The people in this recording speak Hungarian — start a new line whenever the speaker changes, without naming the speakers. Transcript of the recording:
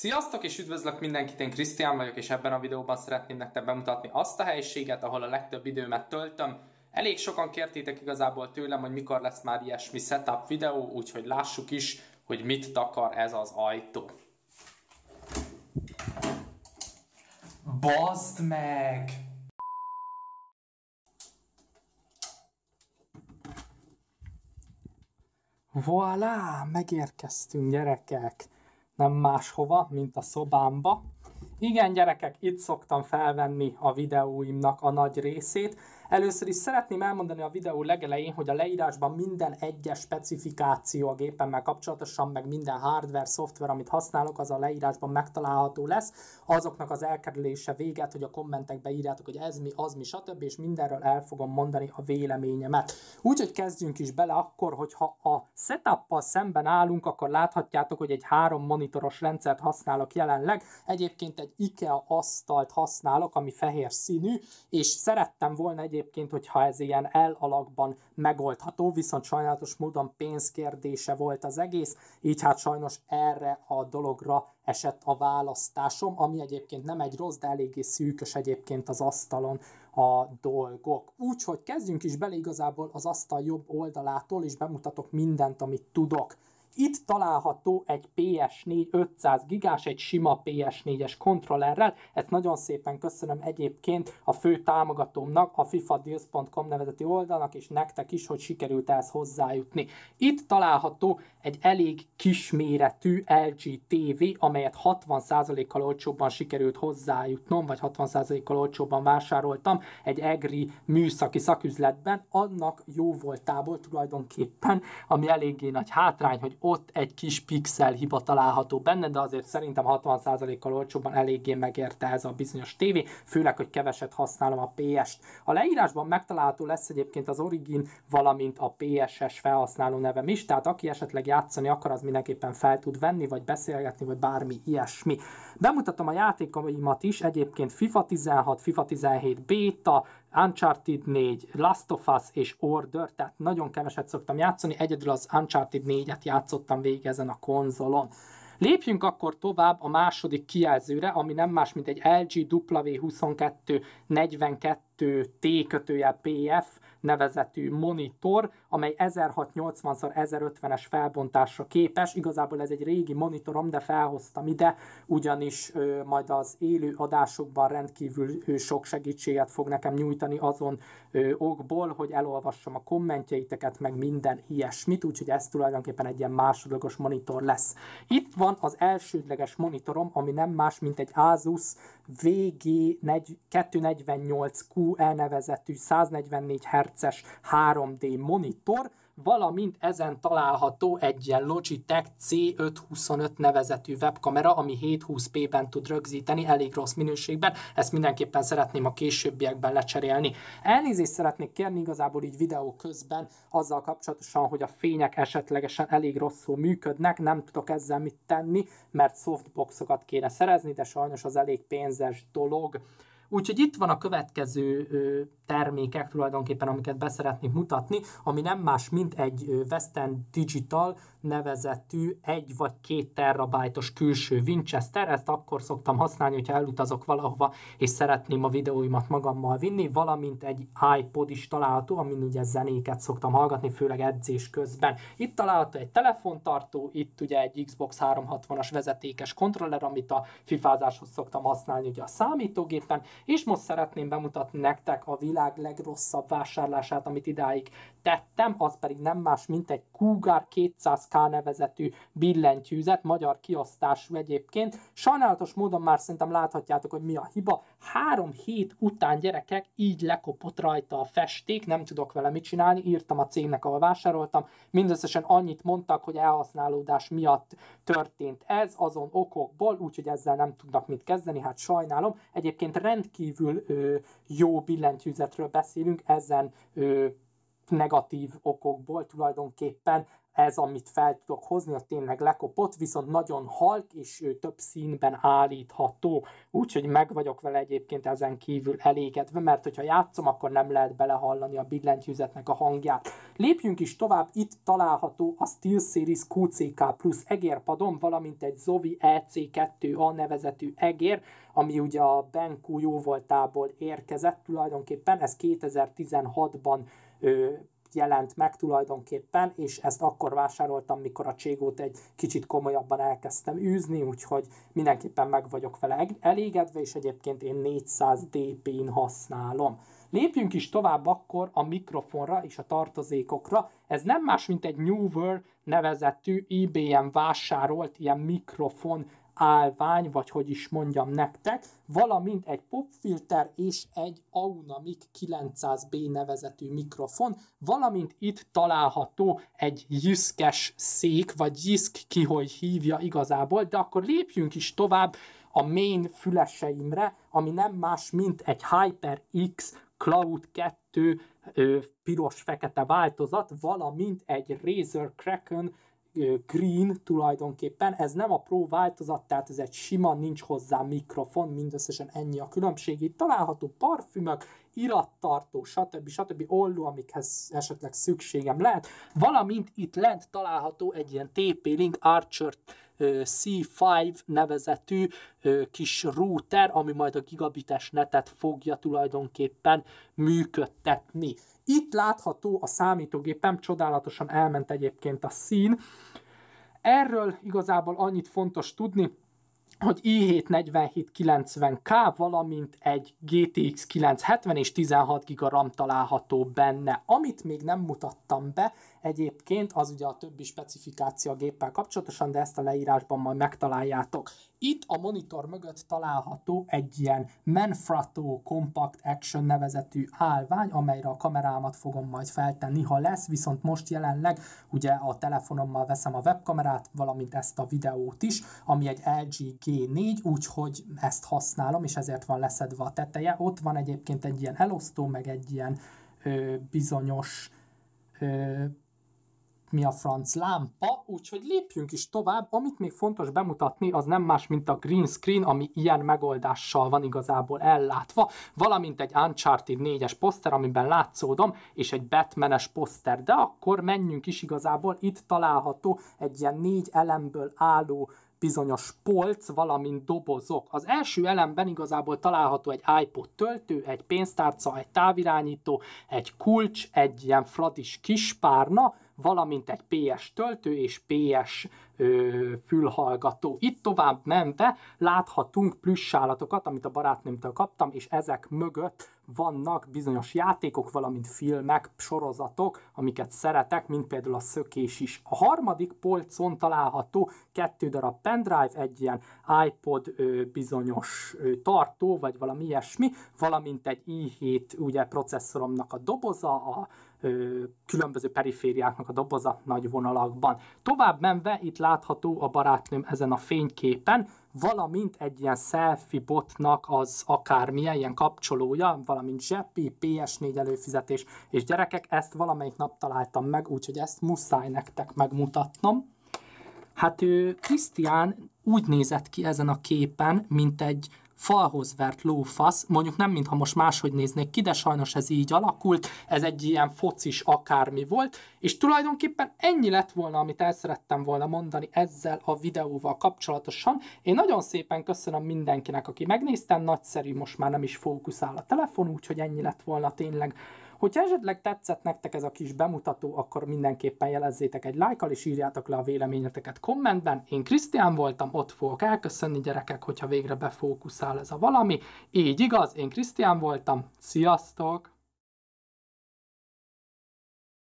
Sziasztok és üdvözlök mindenkit, én Krisztián vagyok, és ebben a videóban szeretném nektek bemutatni azt a helyiséget, ahol a legtöbb időmet töltöm. Elég sokan kértétek igazából tőlem, hogy mikor lesz már ilyesmi setup videó, úgyhogy lássuk is, hogy mit takar ez az ajtó. Bazd meg! Voilà, megérkeztünk gyerekek! nem máshova, mint a szobámba. Igen, gyerekek, itt szoktam felvenni a videóimnak a nagy részét. Először is szeretném elmondani a videó legelején, hogy a leírásban minden egyes specifikáció a gépemmel kapcsolatosan, meg minden hardware, szoftver, amit használok, az a leírásban megtalálható lesz. Azoknak az elkerülése véget, hogy a kommentekbe írjátok, hogy ez mi, az mi, stb. és mindenről el fogom mondani a véleményemet. Úgyhogy kezdjünk is bele akkor, hogyha a setup szemben állunk, akkor láthatjátok, hogy egy három monitoros rendszert használok jelenleg. Egyébként egy IKEA asztalt használok, ami fehér színű, és szerettem volna egy egyébként, hogyha ez ilyen elalakban megoldható, viszont sajnálatos módon pénzkérdése volt az egész, így hát sajnos erre a dologra esett a választásom, ami egyébként nem egy rossz, de eléggé szűkös egyébként az asztalon a dolgok. Úgyhogy kezdjünk is bele igazából az asztal jobb oldalától, és bemutatok mindent, amit tudok itt található egy PS4 500 gigás, egy sima PS4-es kontrollerrel, ezt nagyon szépen köszönöm egyébként a fő támogatómnak, a fifadeals.com nevezeti oldalnak, és nektek is, hogy sikerült ehhez hozzájutni. Itt található egy elég kisméretű LG TV, amelyet 60%-kal olcsóbban sikerült hozzájutnom, vagy 60%-kal olcsóbban vásároltam egy EGRI műszaki szaküzletben, annak jó voltából tulajdonképpen, ami eléggé nagy hátrány, hogy ott egy kis pixel hiba található benne, de azért szerintem 60%-kal olcsóbban eléggé megérte ez a bizonyos TV, főleg, hogy keveset használom a PS-t. A leírásban megtalálható lesz egyébként az Origin, valamint a PSS felhasználó nevem is, tehát aki esetleg jár játszani akar, az mindenképpen fel tud venni, vagy beszélgetni, vagy bármi ilyesmi. Bemutatom a játékomat is, egyébként FIFA 16, FIFA 17 beta, Uncharted 4, Last of Us és Order, tehát nagyon keveset szoktam játszani, egyedül az Uncharted 4-et játszottam végig ezen a konzolon. Lépjünk akkor tovább a második kijelzőre, ami nem más, mint egy LG W2242 T-kötője PF nevezetű monitor, amely 1680x1050-es felbontásra képes. Igazából ez egy régi monitorom, de felhoztam ide, ugyanis ö, majd az élő adásokban rendkívül ö, sok segítséget fog nekem nyújtani azon ö, okból, hogy elolvassam a kommentjeiteket, meg minden ilyesmit, úgyhogy ez tulajdonképpen egy ilyen másodlagos monitor lesz. Itt van az elsődleges monitorom, ami nem más, mint egy Asus VG248Q Q elnevezetű 144 Hz-es 3D monitor, valamint ezen található egy ilyen Logitech C525 nevezetű webkamera, ami 720p-ben tud rögzíteni, elég rossz minőségben, ezt mindenképpen szeretném a későbbiekben lecserélni. Elnézést szeretnék kérni igazából így videó közben azzal kapcsolatosan, hogy a fények esetlegesen elég rosszul működnek, nem tudok ezzel mit tenni, mert softboxokat kéne szerezni, de sajnos az elég pénzes dolog. Úgyhogy itt van a következő termékek tulajdonképpen, amiket beszeretnék mutatni, ami nem más, mint egy Western Digital nevezetű egy vagy két terabájtos külső Winchester, ezt akkor szoktam használni, hogyha elutazok valahova, és szeretném a videóimat magammal vinni, valamint egy iPod is található, amin ugye zenéket szoktam hallgatni, főleg edzés közben. Itt található egy telefontartó, itt ugye egy Xbox 360-as vezetékes kontroller, amit a fifázáshoz szoktam használni ugye a számítógépen, és most szeretném bemutatni nektek a világ legrosszabb vásárlását, amit idáig tettem, az pedig nem más, mint egy Cougar 200K nevezetű billentyűzet, magyar kiosztású egyébként. Sajnálatos módon már szerintem láthatjátok, hogy mi a hiba. Három hét után gyerekek így lekopott rajta a festék, nem tudok vele mit csinálni, írtam a cégnek, ahol vásároltam. Mindösszesen annyit mondtak, hogy elhasználódás miatt történt ez, azon okokból, úgyhogy ezzel nem tudnak mit kezdeni, hát sajnálom. Egyébként rend rendkívül ö, jó billentyűzetről beszélünk, ezen ö, negatív okokból tulajdonképpen ez, amit fel tudok hozni, a tényleg lekopott, viszont nagyon halk, és ő több színben állítható. Úgyhogy meg vagyok vele egyébként ezen kívül elégedve, mert hogyha játszom, akkor nem lehet belehallani a billentyűzetnek a hangját. Lépjünk is tovább, itt található a SteelSeries QCK plusz egérpadon, valamint egy Zovi EC2A nevezetű egér, ami ugye a Benku jóvoltából érkezett tulajdonképpen, ez 2016-ban jelent meg tulajdonképpen, és ezt akkor vásároltam, mikor a cségót egy kicsit komolyabban elkezdtem űzni, úgyhogy mindenképpen meg vagyok vele elégedve, és egyébként én 400 dp-n használom. Lépjünk is tovább akkor a mikrofonra és a tartozékokra. Ez nem más, mint egy Newer nevezetű IBM vásárolt ilyen mikrofon állvány, vagy hogy is mondjam nektek, valamint egy popfilter és egy Aunamic 900B nevezetű mikrofon, valamint itt található egy jiszkes szék, vagy jiszk ki, hogy hívja igazából, de akkor lépjünk is tovább a main füleseimre, ami nem más, mint egy HyperX Cloud 2 piros-fekete változat, valamint egy Razer Kraken green tulajdonképpen, ez nem a Pro változat, tehát ez egy sima, nincs hozzá mikrofon, mindösszesen ennyi a különbség. Itt található parfümök, irattartó, stb. stb. olló, amikhez esetleg szükségem lehet, valamint itt lent található egy ilyen TP-Link Archer C5 nevezetű kis router, ami majd a gigabites netet fogja tulajdonképpen működtetni. Itt látható a számítógépem, csodálatosan elment egyébként a szín. Erről igazából annyit fontos tudni, hogy i7-4790K, valamint egy GTX 970 és 16 GB RAM található benne. Amit még nem mutattam be egyébként, az ugye a többi specifikáció a géppel kapcsolatosan, de ezt a leírásban majd megtaláljátok. Itt a monitor mögött található egy ilyen Manfrotto Compact Action nevezetű állvány, amelyre a kamerámat fogom majd feltenni, ha lesz, viszont most jelenleg ugye a telefonommal veszem a webkamerát, valamint ezt a videót is, ami egy LG G4, úgyhogy ezt használom, és ezért van leszedve a teteje. Ott van egyébként egy ilyen elosztó, meg egy ilyen ö, bizonyos ö, mi a franc lámpa, úgyhogy lépjünk is tovább. Amit még fontos bemutatni, az nem más, mint a green screen, ami ilyen megoldással van igazából ellátva, valamint egy Uncharted 4-es poszter, amiben látszódom, és egy Batman-es poszter. De akkor menjünk is igazából, itt található egy ilyen négy elemből álló bizonyos polc, valamint dobozok. Az első elemben igazából található egy iPod töltő, egy pénztárca, egy távirányító, egy kulcs, egy ilyen fradis kispárna, valamint egy PS töltő és PS ö, fülhallgató. Itt tovább menve láthatunk plusz állatokat, amit a barátnőmtől kaptam, és ezek mögött vannak bizonyos játékok, valamint filmek, sorozatok, amiket szeretek, mint például a szökés is. A harmadik polcon található kettő darab pendrive, egy ilyen iPod ö, bizonyos ö, tartó, vagy valami ilyesmi, valamint egy i7 ugye processzoromnak a doboza, a különböző perifériáknak a dobozat nagy vonalakban. Tovább menve itt látható a barátnőm ezen a fényképen, valamint egy ilyen selfie botnak az akármilyen ilyen kapcsolója, valamint zseppi, PS4 előfizetés és gyerekek, ezt valamelyik nap találtam meg, úgyhogy ezt muszáj nektek megmutatnom. Hát ő, Krisztián úgy nézett ki ezen a képen, mint egy falhoz vert lófasz, mondjuk nem mintha most máshogy néznék ki, de sajnos ez így alakult, ez egy ilyen focis akármi volt, és tulajdonképpen ennyi lett volna, amit el szerettem volna mondani ezzel a videóval kapcsolatosan. Én nagyon szépen köszönöm mindenkinek, aki megnézte, nagyszerű, most már nem is fókuszál a telefon, úgyhogy ennyi lett volna tényleg Hogyha esetleg tetszett nektek ez a kis bemutató, akkor mindenképpen jelezzétek egy lájkal, és írjátok le a véleményeteket kommentben. Én Krisztián voltam, ott fogok elköszönni gyerekek, hogyha végre befókuszál ez a valami. Így igaz, én Krisztián voltam, sziasztok!